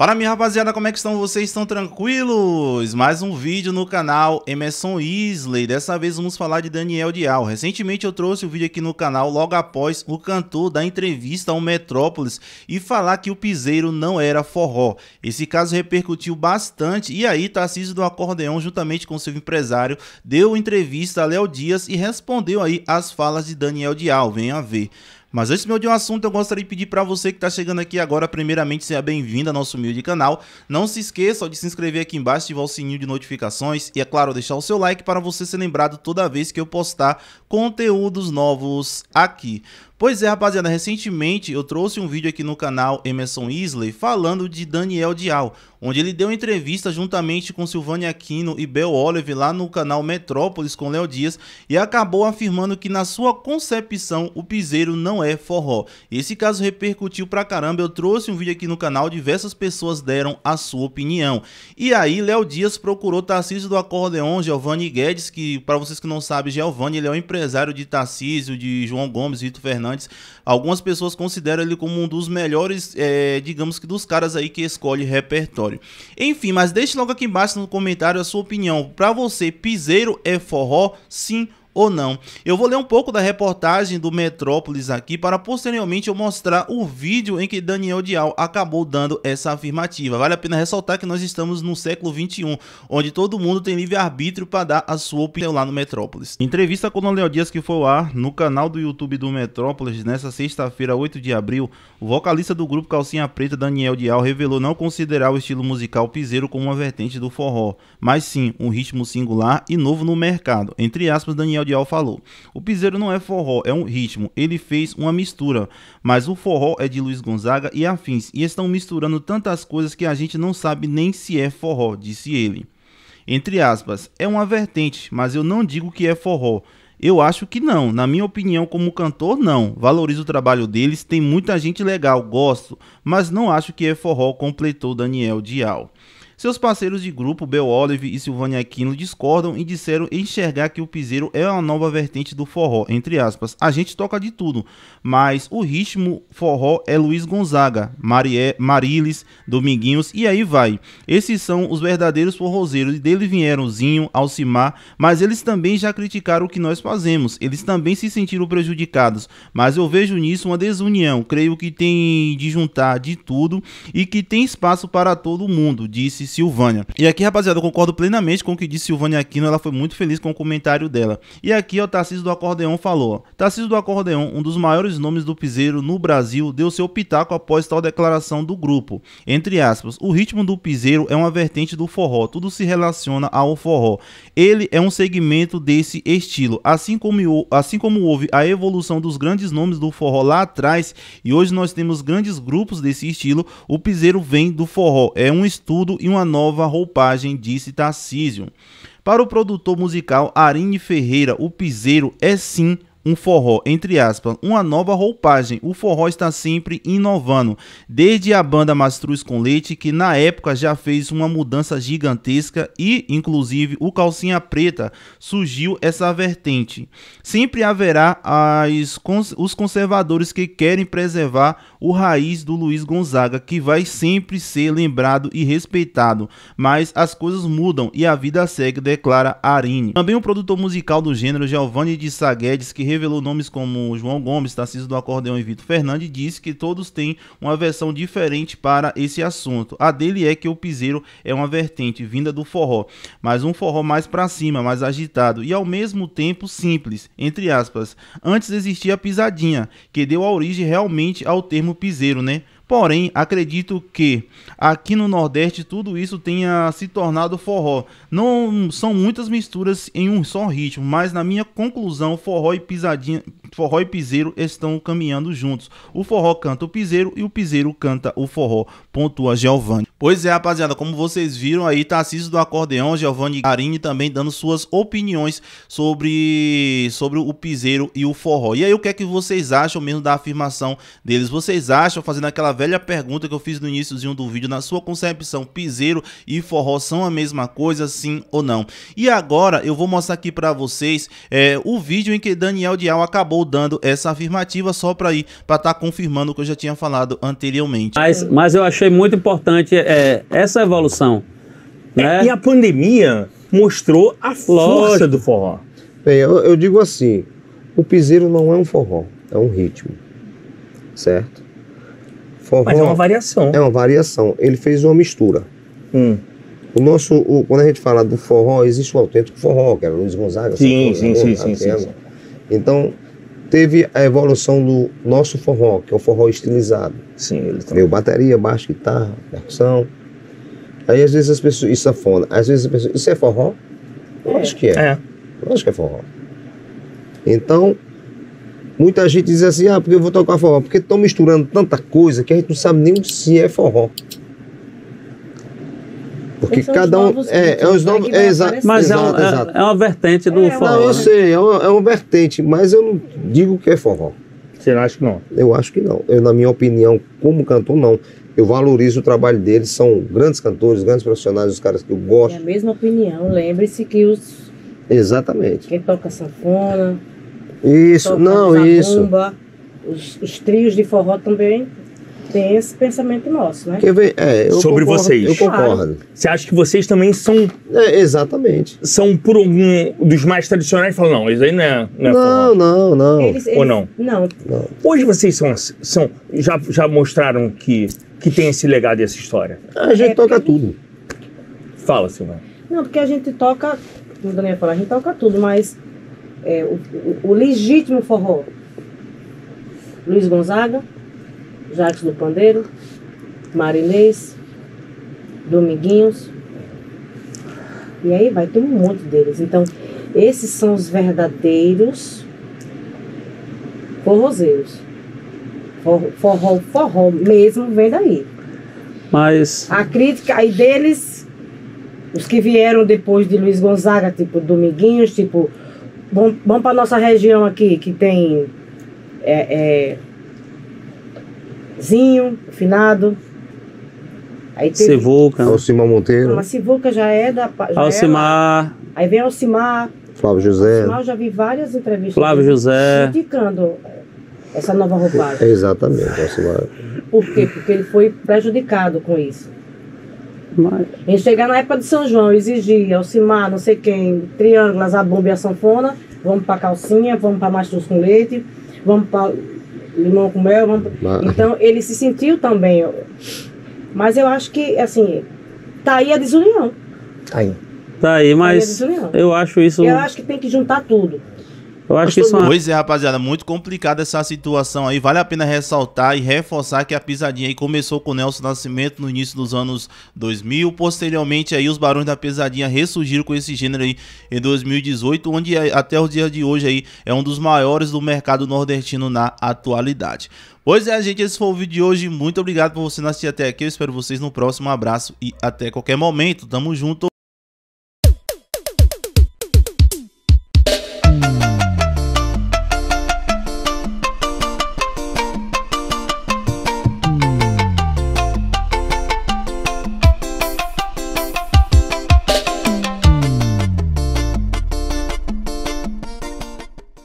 Fala minha rapaziada, como é que estão? Vocês estão tranquilos? Mais um vídeo no canal Emerson Isley, dessa vez vamos falar de Daniel Dial. Recentemente eu trouxe o um vídeo aqui no canal logo após o cantor da entrevista ao Metrópolis e falar que o piseiro não era forró. Esse caso repercutiu bastante e aí Tarcísio do Acordeão, juntamente com seu empresário, deu entrevista a Léo Dias e respondeu aí as falas de Daniel Dial, venha ver. Mas antes meu de um assunto, eu gostaria de pedir para você que está chegando aqui agora, primeiramente, seja bem-vindo ao nosso humilde canal. Não se esqueça de se inscrever aqui embaixo, ativar o sininho de notificações e, é claro, deixar o seu like para você ser lembrado toda vez que eu postar conteúdos novos aqui. Pois é, rapaziada, recentemente eu trouxe um vídeo aqui no canal Emerson Isley falando de Daniel Dial, onde ele deu entrevista juntamente com Silvânia Aquino e Bel Olive lá no canal Metrópolis com Léo Dias e acabou afirmando que na sua concepção o piseiro não é forró. Esse caso repercutiu pra caramba, eu trouxe um vídeo aqui no canal, diversas pessoas deram a sua opinião. E aí Léo Dias procurou Tarcísio do Acordeon, Giovanni Guedes, que para vocês que não sabem, Giovanni ele é o empresário de Tarcísio, de João Gomes, Vitor Fernandes, Fernandes. Algumas pessoas consideram ele como um dos melhores, é, digamos que dos caras aí que escolhe repertório. Enfim, mas deixe logo aqui embaixo no comentário a sua opinião. Para você, piseiro é forró? Sim ou não. Eu vou ler um pouco da reportagem do Metrópolis aqui para posteriormente eu mostrar o vídeo em que Daniel Dial acabou dando essa afirmativa. Vale a pena ressaltar que nós estamos no século 21, onde todo mundo tem livre-arbítrio para dar a sua opinião lá no Metrópolis. Entrevista com Daniel Dias que foi ao ar no canal do YouTube do Metrópolis nessa sexta-feira, 8 de abril, o vocalista do grupo Calcinha Preta, Daniel Dial, revelou não considerar o estilo musical piseiro como uma vertente do forró, mas sim um ritmo singular e novo no mercado. Entre aspas, Daniel Dial falou. O piseiro não é forró, é um ritmo. Ele fez uma mistura, mas o forró é de Luiz Gonzaga e afins, e estão misturando tantas coisas que a gente não sabe nem se é forró, disse ele. Entre aspas, é uma vertente, mas eu não digo que é forró. Eu acho que não. Na minha opinião, como cantor, não. Valorizo o trabalho deles, tem muita gente legal, gosto, mas não acho que é forró, completou Daniel Dial. Seus parceiros de grupo, Bel Olive e Silvani Aquino, discordam e disseram enxergar que o piseiro é uma nova vertente do forró, entre aspas. A gente toca de tudo, mas o ritmo forró é Luiz Gonzaga, Marie, Marilis, Dominguinhos e aí vai. Esses são os verdadeiros forrozeiros, e dele vieram Zinho, Alcimar, mas eles também já criticaram o que nós fazemos. Eles também se sentiram prejudicados, mas eu vejo nisso uma desunião. Creio que tem de juntar de tudo e que tem espaço para todo mundo, disse Silvânia. E aqui, rapaziada, eu concordo plenamente com o que disse Silvânia Aquino, ela foi muito feliz com o comentário dela. E aqui, ó, Tarcísio do Acordeon falou: Tarcísio do Acordeon, um dos maiores nomes do piseiro no Brasil, deu seu pitaco após tal declaração do grupo. Entre aspas, o ritmo do piseiro é uma vertente do forró, tudo se relaciona ao forró. Ele é um segmento desse estilo, assim como, assim como houve a evolução dos grandes nomes do forró lá atrás e hoje nós temos grandes grupos desse estilo, o piseiro vem do forró. É um estudo e uma uma nova roupagem, disse Tarcísio. Para o produtor musical Arine Ferreira, o piseiro é sim um forró, entre aspas, uma nova roupagem. O forró está sempre inovando. Desde a banda Mastruz com Leite, que na época já fez uma mudança gigantesca e, inclusive, o Calcinha Preta surgiu essa vertente. Sempre haverá as, os conservadores que querem preservar o raiz do Luiz Gonzaga, que vai sempre ser lembrado e respeitado. Mas as coisas mudam e a vida segue, declara Arine. Também o produtor musical do gênero, Giovanni de Saguedes, que revelou nomes como João Gomes, Tarcísio do Acordeão e Vitor Fernandes, disse que todos têm uma versão diferente para esse assunto. A dele é que o piseiro é uma vertente vinda do forró, mas um forró mais para cima, mais agitado e ao mesmo tempo simples, entre aspas. Antes existia a pisadinha, que deu a origem realmente ao termo piseiro, né? Porém, acredito que aqui no Nordeste tudo isso tenha se tornado forró. Não são muitas misturas em um só ritmo, mas na minha conclusão, forró e pisadinha, forró e piseiro estão caminhando juntos. O forró canta o piseiro e o piseiro canta o forró. Pontua Giovanni. Pois é, rapaziada, como vocês viram aí, Tarcísio do Acordeão, Giovanni Carini também dando suas opiniões sobre, sobre o piseiro e o forró. E aí, o que é que vocês acham mesmo da afirmação deles? Vocês acham, fazendo aquela velha pergunta que eu fiz no iníciozinho do vídeo, na sua concepção, piseiro e forró são a mesma coisa, sim ou não? E agora, eu vou mostrar aqui pra vocês é, o vídeo em que Daniel Dial acabou dando essa afirmativa só pra ir, pra estar tá confirmando o que eu já tinha falado anteriormente. Mas, mas eu achei muito importante é, essa é evolução. É, né? E a pandemia mostrou a Lógico. força do forró. Bem, eu, eu, digo assim: o piseiro não é um forró, é um ritmo. Certo? Forró Mas é uma variação. É uma variação. Ele fez uma mistura. Hum. O nosso, o, quando a gente fala do forró, existe o autêntico forró, que era Luiz Gonzaga. Sim, sim, coisa, sim, sim, sim, sim. Então, teve a evolução do nosso forró, que é o forró estilizado. Sim, ele também. Veio bateria, baixo, guitarra, percussão. Aí às vezes as pessoas. é sanfona. Às vezes as pessoas. Isso é forró? É. Acho que é. é. acho que é forró. Então, muita gente diz assim: ah, porque eu vou tocar forró? Porque estão misturando tanta coisa que a gente não sabe nem se é forró. Porque cada um. É, é os novos. É, exa mas exato, é, um, exato. é uma vertente do é, forró. Não, eu né? sei, é uma, é uma vertente, mas eu não digo que é forró. Você acha que não? Eu acho que não. Eu, na minha opinião, como cantor, não. Eu valorizo o trabalho deles, são grandes cantores, grandes profissionais, os caras que eu gosto. É a mesma opinião, lembre-se que os. Exatamente. Quem toca sanfona. Isso, toca não, isso. Os, os trios de forró também tem esse pensamento nosso, né? é, Sobre concordo, vocês. Eu concordo. Claro. Você acha que vocês também são. É, exatamente. São por algum dos mais tradicionais falam, não, isso aí não é. Não, é não, não, não, eles, eles, Ou não? não? não? Hoje vocês são. são já, já mostraram que, que tem esse legado e essa história. A gente é, toca tudo. Fala, Silvana. Não, porque a gente toca. Como o Daniel falou, a gente toca tudo, mas é, o, o, o legítimo forró. Luiz Gonzaga, Jacques do Pandeiro, Marinês, Dominguinhos. E aí vai ter um monte deles. Então, esses são os verdadeiros forrozeiros. Forró, forró, forró mesmo vem daí. Mas. A crítica aí deles, os que vieram depois de Luiz Gonzaga, tipo Dominguinhos, tipo. Bom, para nossa região aqui, que tem. É, é, Zinho, finado. Aí teve Civuca. Alcimar Monteiro. Mas Civuca já é da. Já é Alcimar. É aí vem Alcimar. Flávio José. Alcimar, eu já vi várias entrevistas. Flávio José. Criticando essa nova roupagem. Exatamente, Alcimar. Por quê? Porque ele foi prejudicado com isso. Mas... Em chegar na época de São João, exigir Alcimar, não sei quem, triângulo, a zabumba e a sanfona, vamos para calcinha, vamos para mastros com leite, vamos para limão com mel. Vamos... Mas... Então ele se sentiu também. Mas eu acho que, assim, tá aí a desunião. Tá aí. Tá aí, mas tá aí eu acho isso. Eu acho que tem que juntar tudo. Eu acho que isso é Pois é, rapaziada, muito complicada essa situação aí. Vale a pena ressaltar e reforçar que a pisadinha aí começou com o Nelson Nascimento no início dos anos 2000. Posteriormente aí os Barões da Pisadinha ressurgiram com esse gênero aí em 2018, onde é, até os dias de hoje aí é um dos maiores do mercado nordestino na atualidade. Pois é, gente, esse foi o vídeo de hoje. Muito obrigado por você assistir até aqui. Eu espero vocês no próximo. Um abraço e até qualquer momento. Tamo junto.